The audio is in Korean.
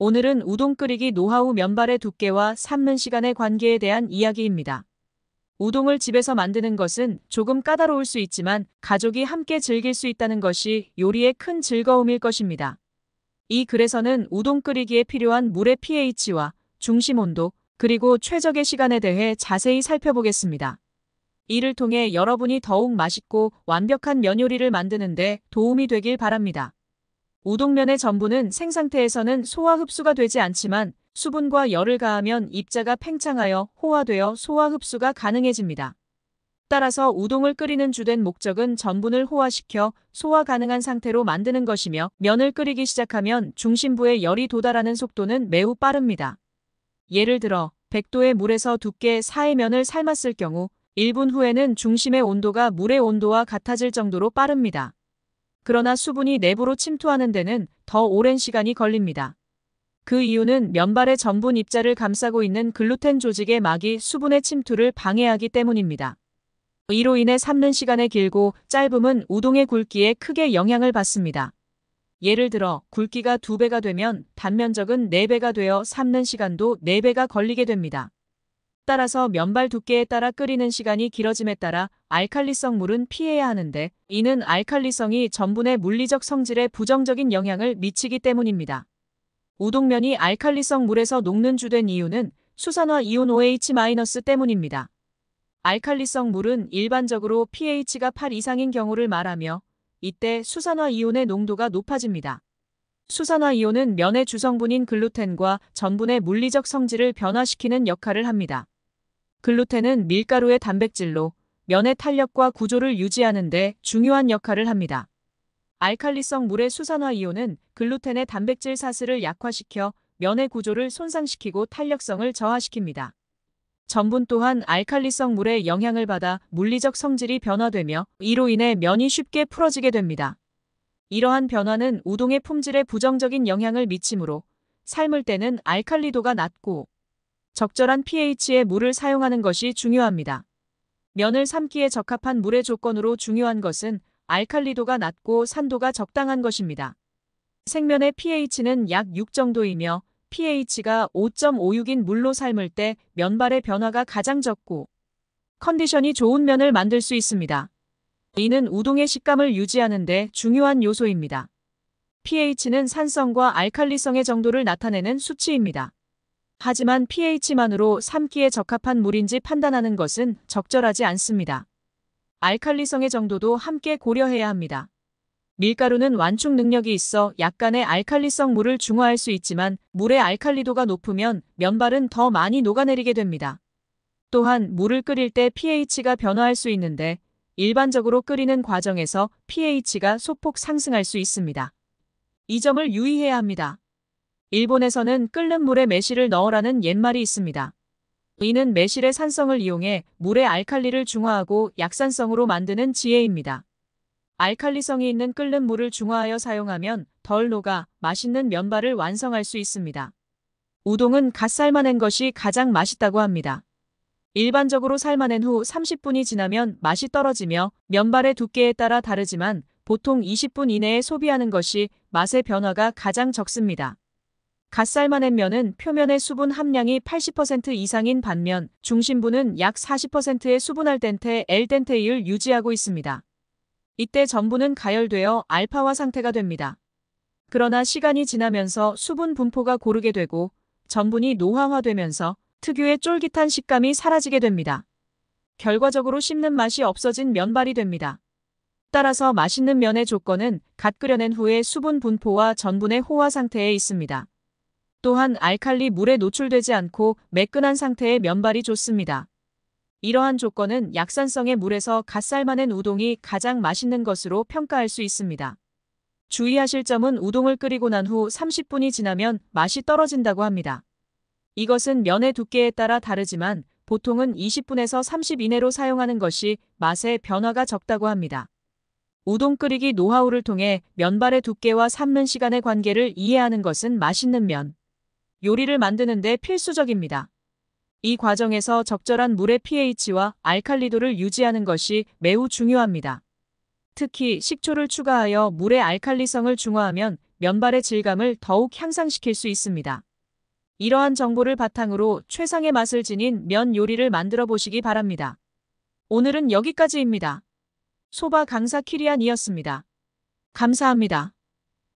오늘은 우동 끓이기 노하우 면발의 두께와 삶는 시간의 관계에 대한 이야기입니다. 우동을 집에서 만드는 것은 조금 까다로울 수 있지만 가족이 함께 즐길 수 있다는 것이 요리의 큰 즐거움일 것입니다. 이 글에서는 우동 끓이기에 필요한 물의 pH와 중심 온도, 그리고 최적의 시간에 대해 자세히 살펴보겠습니다. 이를 통해 여러분이 더욱 맛있고 완벽한 면 요리를 만드는데 도움이 되길 바랍니다. 우동면의 전분은 생상태에서는 소화 흡수가 되지 않지만 수분과 열을 가하면 입자가 팽창하여 호화되어 소화 흡수가 가능해집니다. 따라서 우동을 끓이는 주된 목적은 전분을 호화시켜 소화 가능한 상태로 만드는 것이며 면을 끓이기 시작하면 중심부에 열이 도달하는 속도는 매우 빠릅니다. 예를 들어 100도의 물에서 두께 4의 면을 삶았을 경우 1분 후에는 중심의 온도가 물의 온도와 같아질 정도로 빠릅니다. 그러나 수분이 내부로 침투하는 데는 더 오랜 시간이 걸립니다. 그 이유는 면발의 전분 입자를 감싸고 있는 글루텐 조직의 막이 수분의 침투를 방해하기 때문입니다. 이로 인해 삶는 시간의 길고 짧음은 우동의 굵기에 크게 영향을 받습니다. 예를 들어 굵기가 2배가 되면 단면적은 4배가 되어 삶는 시간도 4배가 걸리게 됩니다. 따라서 면발 두께에 따라 끓이는 시간이 길어짐에 따라 알칼리성 물은 피해야 하는데 이는 알칼리성이 전분의 물리적 성질에 부정적인 영향을 미치기 때문입니다. 우동면이 알칼리성 물에서 녹는 주된 이유는 수산화 이온 OH- 때문입니다. 알칼리성 물은 일반적으로 pH가 8 이상인 경우를 말하며 이때 수산화 이온의 농도가 높아집니다. 수산화 이온은 면의 주성분인 글루텐과 전분의 물리적 성질을 변화시키는 역할을 합니다. 글루텐은 밀가루의 단백질로 면의 탄력과 구조를 유지하는 데 중요한 역할을 합니다. 알칼리성 물의 수산화 이온은 글루텐의 단백질 사슬을 약화시켜 면의 구조를 손상시키고 탄력성을 저하시킵니다. 전분 또한 알칼리성 물의 영향을 받아 물리적 성질이 변화되며 이로 인해 면이 쉽게 풀어지게 됩니다. 이러한 변화는 우동의 품질에 부정적인 영향을 미치므로 삶을 때는 알칼리도가 낮고 적절한 pH의 물을 사용하는 것이 중요합니다. 면을 삶기에 적합한 물의 조건으로 중요한 것은 알칼리도가 낮고 산도가 적당한 것입니다. 생면의 pH는 약 6 정도이며 pH가 5.56인 물로 삶을 때 면발의 변화가 가장 적고 컨디션이 좋은 면을 만들 수 있습니다. 이는 우동의 식감을 유지하는 데 중요한 요소입니다. pH는 산성과 알칼리성의 정도를 나타내는 수치입니다. 하지만 pH만으로 삶기에 적합한 물인지 판단하는 것은 적절하지 않습니다. 알칼리성의 정도도 함께 고려해야 합니다. 밀가루는 완충 능력이 있어 약간의 알칼리성 물을 중화할 수 있지만 물의 알칼리도가 높으면 면발은 더 많이 녹아내리게 됩니다. 또한 물을 끓일 때 pH가 변화할 수 있는데 일반적으로 끓이는 과정에서 pH가 소폭 상승할 수 있습니다. 이 점을 유의해야 합니다. 일본에서는 끓는 물에 매실을 넣으라는 옛말이 있습니다. 이는 매실의 산성을 이용해 물의 알칼리를 중화하고 약산성으로 만드는 지혜입니다. 알칼리성이 있는 끓는 물을 중화하여 사용하면 덜 녹아 맛있는 면발을 완성할 수 있습니다. 우동은 갓 삶아낸 것이 가장 맛있다고 합니다. 일반적으로 삶아낸 후 30분이 지나면 맛이 떨어지며 면발의 두께에 따라 다르지만 보통 20분 이내에 소비하는 것이 맛의 변화가 가장 적습니다. 갓삶아 낸면은 표면의 수분 함량이 80% 이상인 반면 중심부는 약 40%의 수분 알덴테 엘덴테이를 유지하고 있습니다. 이때 전부는 가열되어 알파화 상태가 됩니다. 그러나 시간이 지나면서 수분 분포가 고르게 되고 전분이 노화화되면서 특유의 쫄깃한 식감이 사라지게 됩니다. 결과적으로 씹는 맛이 없어진 면발이 됩니다. 따라서 맛있는 면의 조건은 갓 끓여낸 후에 수분 분포와 전분의 호화 상태에 있습니다. 또한 알칼리 물에 노출되지 않고 매끈한 상태의 면발이 좋습니다. 이러한 조건은 약산성의 물에서 갓살만낸 우동이 가장 맛있는 것으로 평가할 수 있습니다. 주의하실 점은 우동을 끓이고 난 후 30분이 지나면 맛이 떨어진다고 합니다. 이것은 면의 두께에 따라 다르지만 보통은 20분에서 30 이내로 사용하는 것이 맛의 변화가 적다고 합니다. 우동 끓이기 노하우를 통해 면발의 두께와 삶는 시간의 관계를 이해하는 것은 맛있는 면, 요리를 만드는 데 필수적입니다. 이 과정에서 적절한 물의 pH와 알칼리도를 유지하는 것이 매우 중요합니다. 특히 식초를 추가하여 물의 알칼리성을 중화하면 면발의 질감을 더욱 향상시킬 수 있습니다. 이러한 정보를 바탕으로 최상의 맛을 지닌 면 요리를 만들어 보시기 바랍니다. 오늘은 여기까지입니다. 소바 강사 키리안이었습니다. 감사합니다.